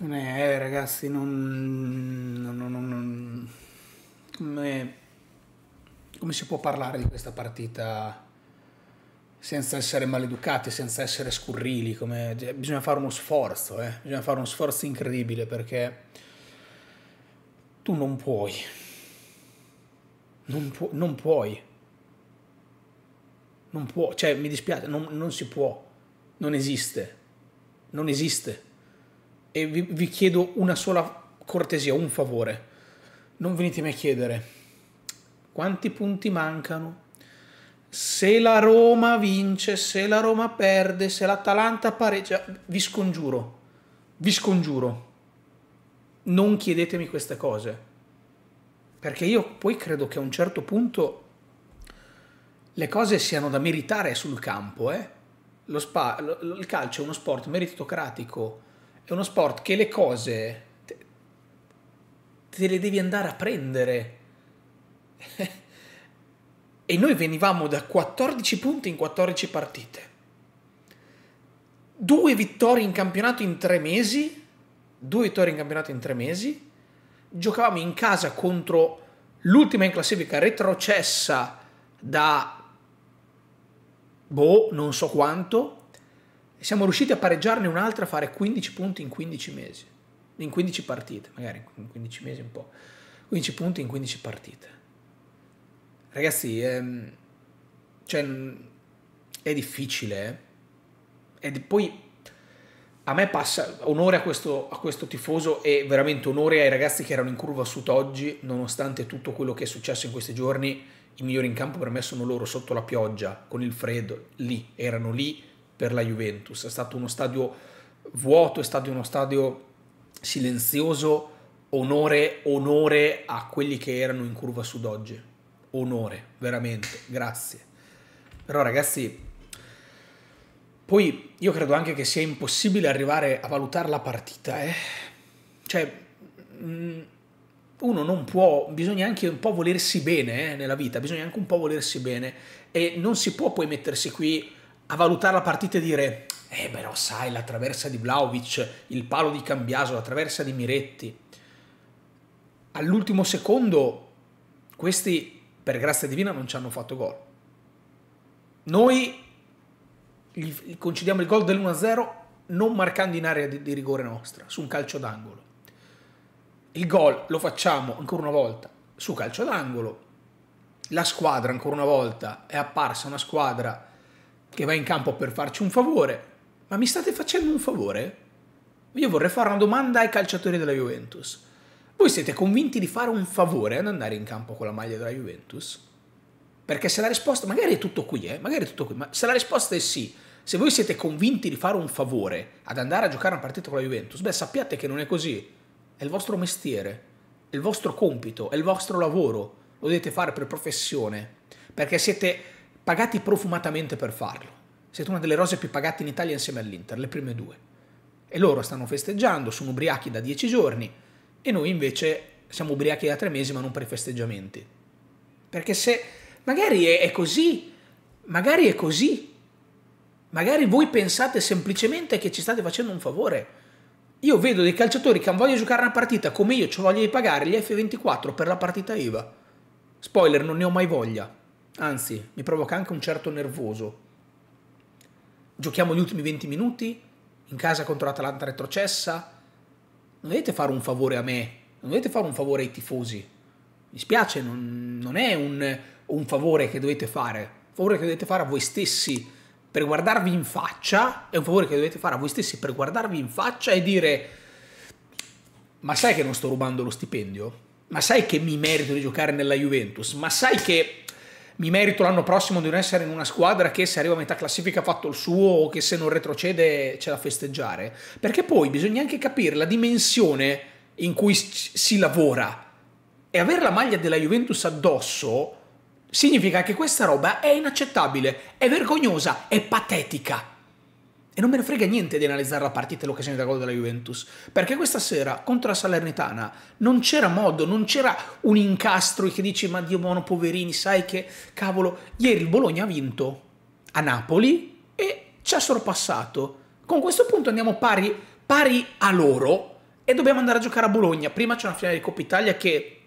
Eh, ragazzi, non, non, non, come, come si può parlare di questa partita senza essere maleducati, senza essere scurrili? Come, cioè, bisogna fare uno sforzo, eh? bisogna fare uno sforzo incredibile perché tu non puoi, non, pu- non puoi, non può, cioè mi dispiace, non, non si può, non esiste, non esiste e vi, vi chiedo una sola cortesia, un favore. Non venitemi a chiedere quanti punti mancano. Se la Roma vince, se la Roma perde, se l'Atalanta pareggia, vi scongiuro, vi scongiuro, non chiedetemi queste cose. Perché io poi credo che a un certo punto le cose siano da meritare sul campo. Eh? Spa, il calcio è uno sport meritocratico è uno sport che le cose te, te le devi andare a prendere. e noi venivamo da 14 punti in 14 partite. Due vittorie in campionato in tre mesi. Due vittorie in campionato in tre mesi. Giocavamo in casa contro l'ultima in classifica retrocessa da boh, non so quanto, e siamo riusciti a pareggiarne un'altra, a fare 15 punti in 15 mesi, in 15 partite, magari in 15 mesi un po', 15 punti in 15 partite. Ragazzi, ehm, cioè, è difficile, eh? poi a me passa onore a questo, a questo, tifoso e veramente onore ai ragazzi che erano in curva sud oggi, nonostante tutto quello che è successo in questi giorni, i migliori in campo per me sono loro, sotto la pioggia, con il freddo, lì, erano lì, per la Juventus. È stato uno stadio vuoto, è stato uno stadio silenzioso. Onore, onore a quelli che erano in curva sud oggi. Onore, veramente, grazie. Però ragazzi, poi io credo anche che sia impossibile arrivare a valutare la partita, eh. Cioè, mm, uno non può, bisogna anche un po' volersi bene eh, nella vita, bisogna anche un po' volersi bene e non si può poi mettersi qui a valutare la partita e dire eh beh no sai la traversa di Vlaovic, il palo di Cambiaso, la traversa di Miretti. All'ultimo secondo questi per grazia divina non ci hanno fatto gol. Noi gli concediamo il gol dell'1-0 non marcando in area di, di rigore nostra, su un calcio d'angolo. Il gol lo facciamo ancora una volta su calcio d'angolo. La squadra ancora una volta è apparsa una squadra che va in campo per farci un favore. Ma mi state facendo un favore? Io vorrei fare una domanda ai calciatori della Juventus. Voi siete convinti di fare un favore ad andare in campo con la maglia della Juventus? Perché se la risposta, magari è tutto qui, eh, magari è tutto qui, ma se la risposta è sì, se voi siete convinti di fare un favore ad andare a giocare una partita con la Juventus, beh sappiate che non è così. È il vostro mestiere, è il vostro compito, è il vostro lavoro, lo dovete fare per professione, perché siete pagati profumatamente per farlo. Siete una delle rose più pagate in Italia insieme all'Inter, le prime due. E loro stanno festeggiando, sono ubriachi da dieci giorni e noi invece siamo ubriachi da tre mesi ma non per i festeggiamenti. Perché se magari è così, magari è così, magari voi pensate semplicemente che ci state facendo un favore. Io vedo dei calciatori che hanno voglia di giocare una partita come io, ho voglia di pagare gli F24 per la partita IVA. Spoiler, non ne ho mai voglia anzi mi provoca anche un certo nervoso. Giochiamo gli ultimi 20 minuti, in casa contro l'Atalanta retrocessa, non dovete fare un favore a me, non dovete fare un favore ai tifosi. Mi spiace, non, non è un, un, favore che dovete fare, un favore che dovete fare a voi stessi per guardarvi in faccia, è un favore che dovete fare a voi stessi per guardarvi in faccia e dire ma sai che non sto rubando lo stipendio? Ma sai che mi merito di giocare nella Juventus? Ma sai che mi merito l'anno prossimo di non essere in una squadra che se arriva a metà classifica ha fatto il suo o che se non retrocede c'è da festeggiare, perché poi bisogna anche capire la dimensione in cui si lavora e avere la maglia della Juventus addosso significa che questa roba è inaccettabile, è vergognosa, è patetica. E non me ne frega niente di analizzare la partita e l'occasione da gol della Juventus, perché questa sera contro la Salernitana non c'era modo, non c'era un incastro che dice ma Dio buono poverini, sai che cavolo, ieri il Bologna ha vinto a Napoli e ci ha sorpassato. Con questo punto andiamo pari, pari a loro e dobbiamo andare a giocare a Bologna. Prima c'è una finale di Coppa Italia che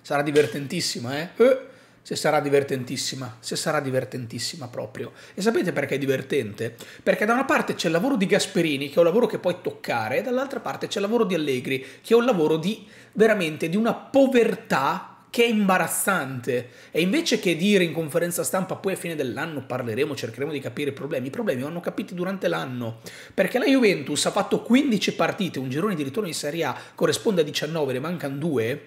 sarà divertentissima, eh? eh se sarà divertentissima, se sarà divertentissima proprio. E sapete perché è divertente? Perché da una parte c'è il lavoro di Gasperini, che è un lavoro che puoi toccare, e dall'altra parte c'è il lavoro di Allegri, che è un lavoro di veramente di una povertà che è imbarazzante. E invece che dire in conferenza stampa poi a fine dell'anno parleremo, cercheremo di capire i problemi, i problemi vanno capiti durante l'anno. Perché la Juventus ha fatto 15 partite, un girone di ritorno in Serie A corrisponde a 19, ne mancano due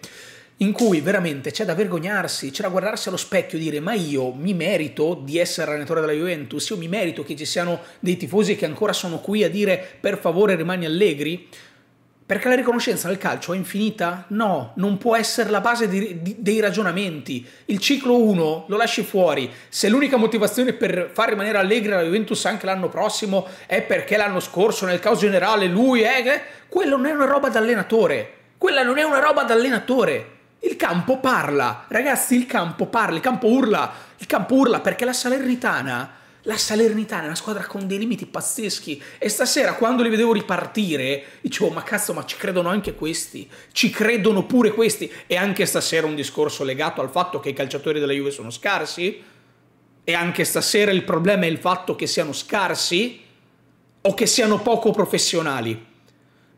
in cui veramente c'è da vergognarsi, c'è da guardarsi allo specchio e dire ma io mi merito di essere allenatore della Juventus, io mi merito che ci siano dei tifosi che ancora sono qui a dire per favore rimani allegri? Perché la riconoscenza nel calcio è infinita? No, non può essere la base di, di, dei ragionamenti. Il ciclo 1 lo lasci fuori. Se l'unica motivazione per far rimanere Allegri la Juventus anche l'anno prossimo è perché l'anno scorso nel caos generale lui è... Eh, quello non è una roba da allenatore. Quella non è una roba da allenatore. Il campo parla, ragazzi, il campo parla, il campo urla, il campo urla perché la Salernitana, la Salernitana è una squadra con dei limiti pazzeschi e stasera quando li vedevo ripartire dicevo ma cazzo ma ci credono anche questi, ci credono pure questi e anche stasera un discorso legato al fatto che i calciatori della Juve sono scarsi e anche stasera il problema è il fatto che siano scarsi o che siano poco professionali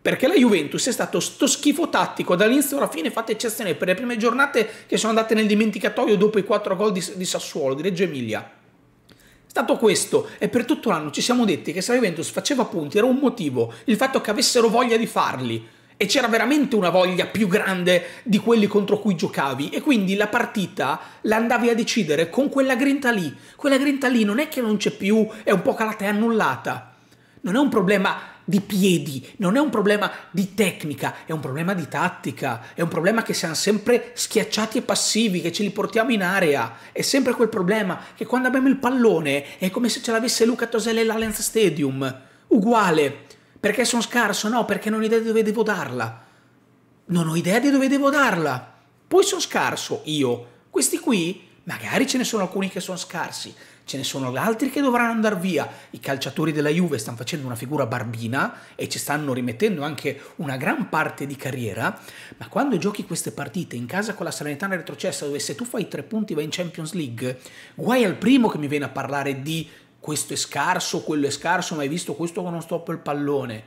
perché la Juventus è stato sto schifo tattico dall'inizio alla fine, fatta eccezione per le prime giornate che sono andate nel dimenticatoio dopo i quattro gol di, di Sassuolo, di Reggio Emilia. È stato questo e per tutto l'anno ci siamo detti che se la Juventus faceva punti era un motivo, il fatto che avessero voglia di farli e c'era veramente una voglia più grande di quelli contro cui giocavi e quindi la partita la andavi a decidere con quella grinta lì, quella grinta lì non è che non c'è più, è un po' calata, è annullata non è un problema di piedi, non è un problema di tecnica, è un problema di tattica, è un problema che siamo sempre schiacciati e passivi, che ce li portiamo in area. È sempre quel problema che quando abbiamo il pallone è come se ce l'avesse Luca Tosella all'Allianz Stadium. Uguale. Perché sono scarso? No, perché non ho idea di dove devo darla. Non ho idea di dove devo darla. Poi sono scarso io. Questi qui, magari ce ne sono alcuni che sono scarsi, ce ne sono altri che dovranno andare via. I calciatori della Juve stanno facendo una figura barbina e ci stanno rimettendo anche una gran parte di carriera, ma quando giochi queste partite in casa con la Salernitana retrocessa dove se tu fai tre punti vai in Champions League, guai al primo che mi viene a parlare di questo è scarso, quello è scarso, ma hai visto questo che non stoppa il pallone.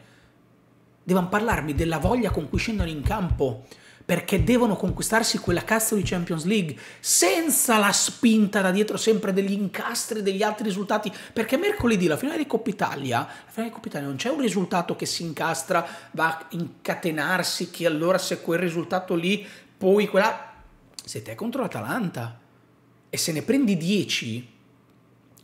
Devono parlarmi della voglia con cui scendono in campo perché devono conquistarsi quella cazzo di Champions League senza la spinta da dietro sempre degli incastri, degli altri risultati, perché mercoledì la finale di Coppa Italia, la finale di Coppa Italia non c'è un risultato che si incastra, va a incatenarsi, che allora se quel risultato lì, poi quella... se Siete contro l'Atalanta e se ne prendi 10,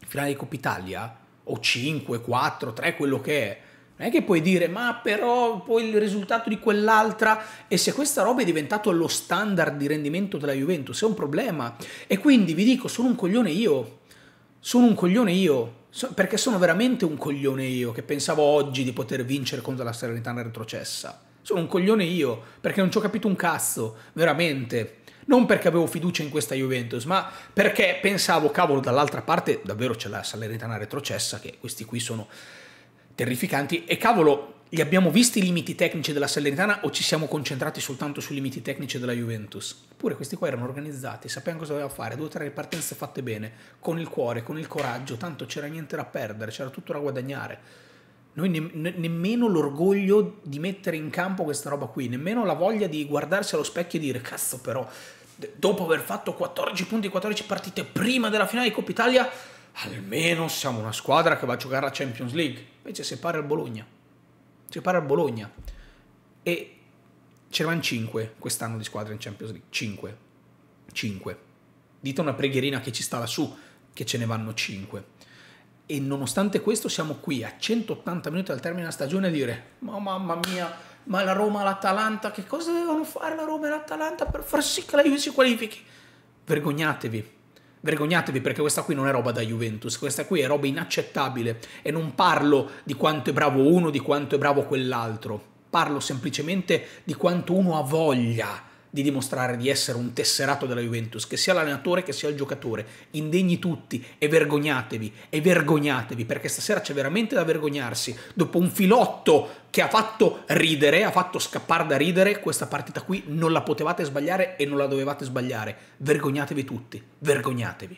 finale di Coppa Italia, o 5, 4, 3, quello che è, non è che puoi dire, ma però poi il risultato di quell'altra e se questa roba è diventato lo standard di rendimento della Juventus è un problema. E quindi vi dico, sono un coglione io, sono un coglione io, perché sono veramente un coglione io che pensavo oggi di poter vincere contro la Serenità retrocessa. Sono un coglione io perché non ci ho capito un cazzo, veramente. Non perché avevo fiducia in questa Juventus, ma perché pensavo, cavolo, dall'altra parte davvero c'è la Salernitana retrocessa, che questi qui sono terrificanti e cavolo, li abbiamo visti i limiti tecnici della Salernitana o ci siamo concentrati soltanto sui limiti tecnici della Juventus? Eppure questi qua erano organizzati, sapevano cosa doveva fare, due o tre ripartenze fatte bene, con il cuore, con il coraggio, tanto c'era niente da perdere, c'era tutto da guadagnare. Noi ne- ne- nemmeno l'orgoglio di mettere in campo questa roba qui, nemmeno la voglia di guardarsi allo specchio e dire cazzo però, dopo aver fatto 14 punti, 14 partite prima della finale di Coppa Italia almeno siamo una squadra che va a giocare la Champions League. Invece si pare al Bologna. Si pare al Bologna. E c'erano 5 quest'anno di squadra in Champions League. 5. 5. Dite una preghierina che ci sta lassù, che ce ne vanno 5. E nonostante questo siamo qui a 180 minuti al termine della stagione a dire ma mamma mia, ma la Roma l'Atalanta, che cosa devono fare la Roma e l'Atalanta per far sì che la Juve si qualifichi? Vergognatevi vergognatevi perché questa qui non è roba da Juventus, questa qui è roba inaccettabile e non parlo di quanto è bravo uno, di quanto è bravo quell'altro, parlo semplicemente di quanto uno ha voglia di dimostrare di essere un tesserato della Juventus, che sia l'allenatore che sia il giocatore. Indegni tutti e vergognatevi, e vergognatevi, perché stasera c'è veramente da vergognarsi. Dopo un filotto che ha fatto ridere, ha fatto scappare da ridere, questa partita qui non la potevate sbagliare e non la dovevate sbagliare. Vergognatevi tutti, vergognatevi.